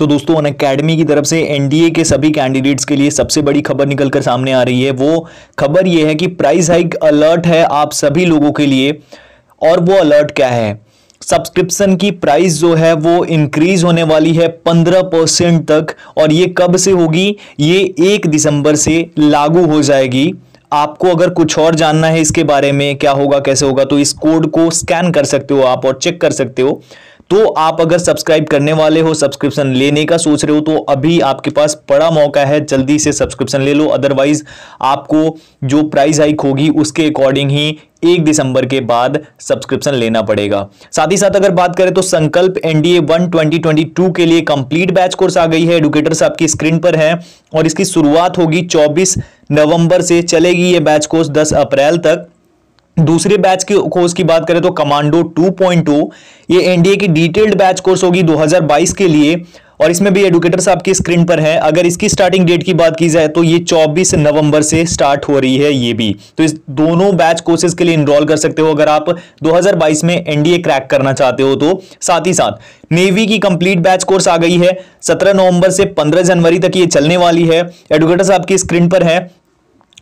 तो दोस्तों अन अकेडमी की तरफ से एनडीए के सभी कैंडिडेट्स के लिए सबसे बड़ी खबर निकलकर सामने आ रही है वो खबर ये है कि प्राइस हाइक अलर्ट है आप सभी लोगों के लिए और वो अलर्ट क्या है सब्सक्रिप्शन की प्राइस जो है वो इंक्रीज होने वाली है पंद्रह परसेंट तक और ये कब से होगी ये एक दिसंबर से लागू हो जाएगी आपको अगर कुछ और जानना है इसके बारे में क्या होगा कैसे होगा तो इस कोड को स्कैन कर सकते हो आप और चेक कर सकते हो तो आप अगर सब्सक्राइब करने वाले हो सब्सक्रिप्शन लेने का सोच रहे हो तो अभी आपके पास बड़ा मौका है जल्दी से सब्सक्रिप्शन ले लो अदरवाइज आपको जो प्राइस हाइक होगी उसके अकॉर्डिंग ही एक दिसंबर के बाद सब्सक्रिप्शन लेना पड़ेगा साथ ही साथ अगर बात करें तो संकल्प एनडीए वन 2022 के लिए कंप्लीट बैच कोर्स आ गई है एडुकेटर्स आपकी स्क्रीन पर है और इसकी शुरुआत होगी 24 नवंबर से चलेगी ये बैच कोर्स 10 अप्रैल तक दूसरे बैच के कोर्स की बात करें तो कमांडो 2.2 ये एनडीए की डिटेल्ड बैच कोर्स होगी 2022 के लिए और इसमें भी एडुकेटर्स आपकी स्क्रीन पर हैं अगर इसकी स्टार्टिंग डेट की बात की जाए तो ये 24 नवंबर से स्टार्ट हो रही है ये भी तो इस दोनों बैच कोर्सेज के लिए इनरोल कर सकते हो अगर आप 2022 में एनडीए क्रैक करना चाहते हो तो साथ ही साथ नेवी की कंप्लीट बैच कोर्स आ गई है 17 नवंबर से 15 जनवरी तक ये चलने वाली है एडुकेटर्स आपकी स्क्रीन पर है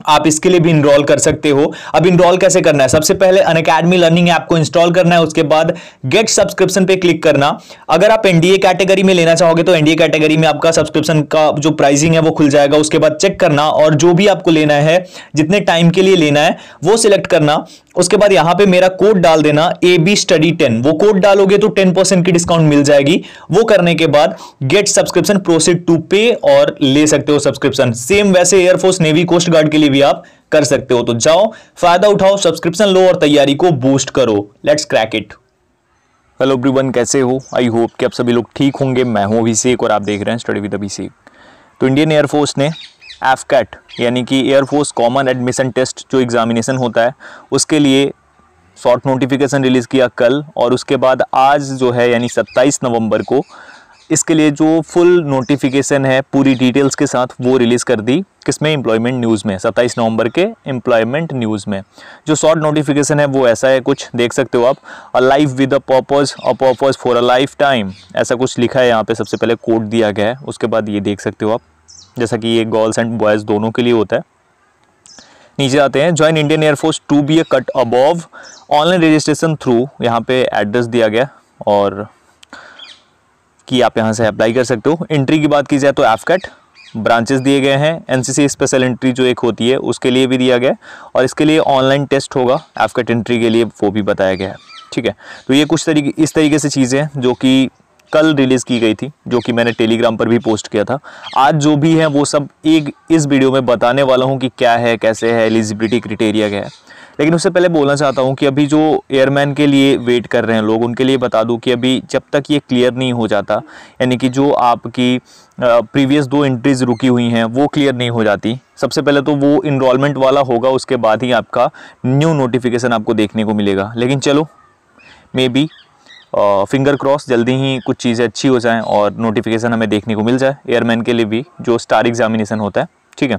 आप इसके लिए भी इनरोल कर सकते हो अब इनरोल कैसे करना है सबसे पहले अन अकेडमी लर्निंग ऐप को इंस्टॉल करना है उसके बाद गेट सब्सक्रिप्शन पे क्लिक करना अगर आप एनडीए कैटेगरी में लेना चाहोगे तो एनडीए कैटेगरी में आपका सब्सक्रिप्शन का जो प्राइसिंग है वो खुल जाएगा उसके बाद चेक करना और जो भी आपको लेना है जितने टाइम के लिए लेना है वो सिलेक्ट करना उसके बाद यहां पे मेरा कोड डाल देना ए बी स्टडी टेन वो कोड डालोगे तो टेन परसेंट की डिस्काउंट मिल जाएगी वो करने के बाद गेट सब्सक्रिप्शन प्रोसीड टू पे और ले सकते हो सब्सक्रिप्शन सेम वैसे एयरफोर्स नेवी कोस्ट गार्ड के लिए भी आप कर सकते हो तो जाओ फायदा उठाओ सब्सक्रिप्शन लो और तैयारी को बूस्ट करो let's crack it hello everyone कैसे हो आई होप कि आप सभी लोग ठीक होंगे मैं हूं अभिषेक और आप देख रहे हैं स्टडी विद अभिषेक तो इंडियन एयरफोर्स ने कैट यानी कि एयरफोर्स कॉमन एडमिशन टेस्ट जो एग्ज़ामिनेशन होता है उसके लिए शॉर्ट नोटिफिकेशन रिलीज़ किया कल और उसके बाद आज जो है यानी 27 नवंबर को इसके लिए जो फुल नोटिफिकेशन है पूरी डिटेल्स के साथ वो रिलीज़ कर दी किसमें एम्प्लॉयमेंट न्यूज़ में 27 नवंबर के एम्प्लॉयमेंट न्यूज़ में जो शॉर्ट नोटिफिकेशन है वो ऐसा है कुछ देख सकते हो आप a life with a purpose a purpose for a lifetime ऐसा कुछ लिखा है यहाँ पे सबसे पहले कोड दिया गया है उसके बाद ये देख सकते हो आप जैसा कि ये गर्ल्स एंड बॉयज़ दोनों के लिए होता है नीचे आते हैं join Indian air force to be a cut above online registration through यहाँ पे एड्रेस दिया गया और कि आप यहाँ से अप्लाई कर सकते हो एंट्री की बात की जाए तो एफकेट ब्रांचेस दिए गए हैं एनसीसी स्पेशल एंट्री जो एक होती है उसके लिए भी दिया गया और इसके लिए ऑनलाइन टेस्ट होगा एफकेट एंट्री के लिए वो भी बताया गया है ठीक है तो ये कुछ तरीके इस तरीके से चीज़ें जो कि कल रिलीज़ की गई थी जो कि मैंने टेलीग्राम पर भी पोस्ट किया था आज जो भी है वो सब एक इस वीडियो में बताने वाला हूँ कि क्या है कैसे है एलिजिबिलिटी क्रिटेरिया क्या है लेकिन उससे पहले बोलना चाहता हूँ कि अभी जो एयरमैन के लिए वेट कर रहे हैं लोग उनके लिए बता दूँ कि अभी जब तक ये क्लियर नहीं हो जाता यानी कि जो आपकी प्रीवियस दो एंट्रीज रुकी हुई हैं वो क्लियर नहीं हो जाती सबसे पहले तो वो इनरोलमेंट वाला होगा उसके बाद ही आपका न्यू नोटिफिकेशन आपको देखने को मिलेगा लेकिन चलो मे बी फिंगर क्रॉस जल्दी ही कुछ चीज़ें अच्छी हो जाएँ और नोटिफिकेशन हमें देखने को मिल जाए एयरमैन के लिए भी जो स्टार एग्जामिनेशन होता है ठीक है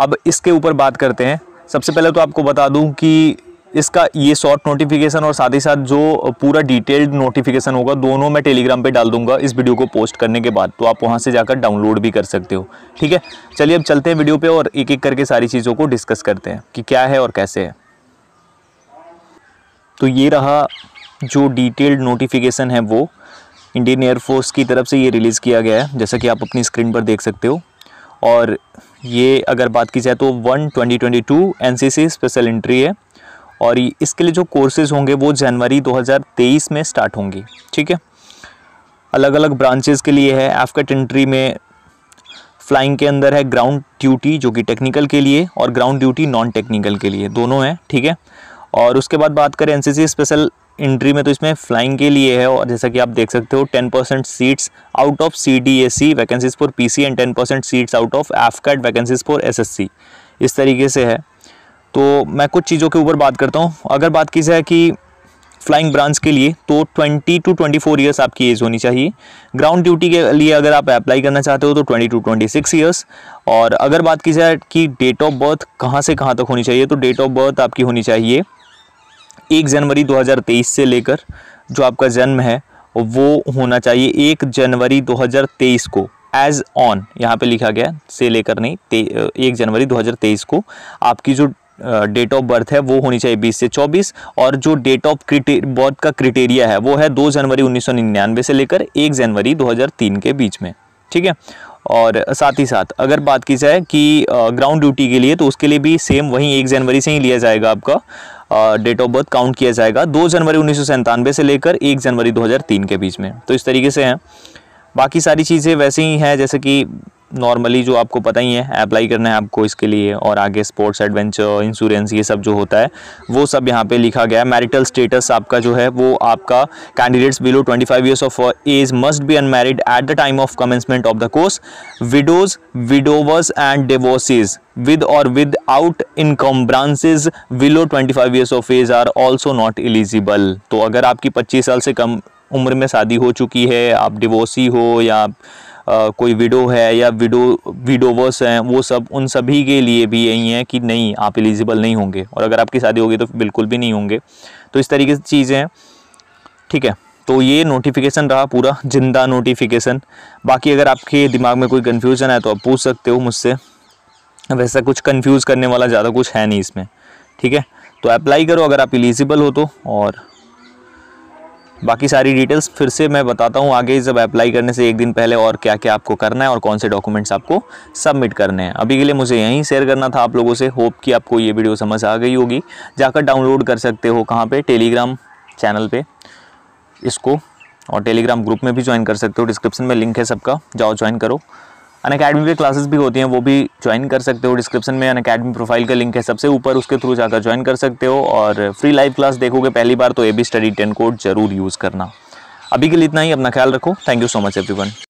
अब इसके ऊपर बात करते हैं सबसे पहले तो आपको बता दूं कि इसका ये शॉर्ट नोटिफिकेशन और साथ ही साथ जो पूरा डिटेल्ड नोटिफिकेशन होगा दोनों मैं टेलीग्राम पे डाल दूंगा इस वीडियो को पोस्ट करने के बाद तो आप वहां से जाकर डाउनलोड भी कर सकते हो ठीक है चलिए अब चलते हैं वीडियो पे और एक एक करके सारी चीज़ों को डिस्कस करते हैं कि क्या है और कैसे है तो ये रहा जो डिटेल्ड नोटिफिकेशन है वो इंडियन एयरफोर्स की तरफ से ये रिलीज़ किया गया है जैसा कि आप अपनी स्क्रीन पर देख सकते हो और ये अगर बात की जाए तो one twenty twenty two special entry है और इसके लिए जो कोर्सेज़ होंगे वो जनवरी 2023 में स्टार्ट होंगी ठीक है अलग अलग ब्रांचेज़ के लिए है एफकेट एंट्री में फ्लाइंग के अंदर है ग्राउंड ड्यूटी जो कि टेक्निकल के लिए और ग्राउंड ड्यूटी नॉन टेक्निकल के लिए दोनों हैं ठीक है और उसके बाद बात करें एनसीसी स्पेशल इंट्री में तो इसमें फ्लाइंग के लिए है और जैसा कि आप देख सकते हो 10 percent seats out of C D S C vacancies for P C and ten percent seats out of F CAT vacancies for S S C इस तरीके से है तो मैं कुछ चीज़ों के ऊपर बात करता हूँ अगर बात की जाए कि फ्लाइंग ब्रांच के लिए तो 20 टू 24 फोर ईयर्स आपकी एज होनी चाहिए ग्राउंड ड्यूटी के लिए अगर आप अप्लाई करना चाहते हो तो 20 टू 26 ईयर्स और अगर बात की जाए कि डेट ऑफ बर्थ कहाँ से कहाँ तक होनी चाहिए तो डेट ऑफ बर्थ आपकी होनी चाहिए एक जनवरी 2023 से लेकर जो आपका जन्म है वो होना चाहिए एक जनवरी 2023 को एज ऑन यहाँ पे लिखा गया से लेकर नहीं एक जनवरी 2023 को आपकी जो डेट ऑफ बर्थ है वो होनी चाहिए 20 से 24 और जो डेट ऑफ क्रिटे बर्थ का क्रिटेरिया है वो है 2 जनवरी 1999 से लेकर 1 जनवरी 2003 के बीच में ठीक है और साथ ही साथ अगर बात की जाए कि ग्राउंड ड्यूटी के लिए तो उसके लिए भी सेम वहीं एक जनवरी से ही लिया जाएगा आपका डेट ऑफ बर्थ काउंट किया जाएगा दो जनवरी उन्नीस से लेकर एक जनवरी 2003 के बीच में तो इस तरीके से हैं बाकी सारी चीज़ें वैसे ही हैं जैसे कि नॉर्मली जो आपको पता ही है अप्लाई करना है आपको इसके लिए और आगे स्पोर्ट्स एडवेंचर इंश्योरेंस ये सब जो होता है वो सब यहाँ पे लिखा गया है मैरिटल स्टेटस आपका जो है वो आपका candidates below 25 five years of age must be unmarried at the time of commencement of the course widows widowers and divorcees with divorcees with or without encumbrances below 25 years of age are also not eligible तो अगर आपकी 25 साल से कम उम्र में शादी हो चुकी है आप डिवोर्सी हो या आप कोई विडो है या विडो विडोवर्स हैं वो सब उन सभी के लिए भी यही है कि नहीं आप एलिजिबल नहीं होंगे और अगर आपकी शादी होगी तो बिल्कुल भी नहीं होंगे तो इस तरीके से चीज़ें हैं ठीक है तो ये नोटिफिकेशन रहा पूरा जिंदा नोटिफिकेशन बाकी अगर आपके दिमाग में कोई कन्फ्यूज़न है तो आप पूछ सकते हो मुझसे वैसा कुछ कन्फ्यूज़ करने वाला ज़्यादा कुछ है नहीं इसमें ठीक है तो अप्लाई करो अगर आप एलिजिबल हो तो और बाकी सारी डिटेल्स फिर से मैं बताता हूँ आगे जब अप्लाई करने से एक दिन पहले और क्या क्या आपको करना है और कौन से डॉक्यूमेंट्स आपको सबमिट करने हैं अभी के लिए मुझे यहीं शेयर करना था आप लोगों से होप कि आपको ये वीडियो समझ आ गई होगी जाकर डाउनलोड कर सकते हो कहाँ पर टेलीग्राम चैनल पर इसको और टेलीग्राम ग्रुप में भी ज्वाइन कर सकते हो डिस्क्रिप्शन में लिंक है सबका जाओ ज्वाइन करो अन अकेडमी पे क्लासेस भी होती हैं वो भी ज्वाइन कर सकते हो डिस्क्रिप्शन में अन अकेडमी प्रोफाइल का लिंक है सबसे ऊपर उसके थ्रू जाकर ज्वाइन कर सकते हो और फ्री लाइव क्लास देखोगे पहली बार तो A B study ten code जरूर यूज़ करना अभी के लिए इतना ही अपना ख्याल रखो thank you so much everyone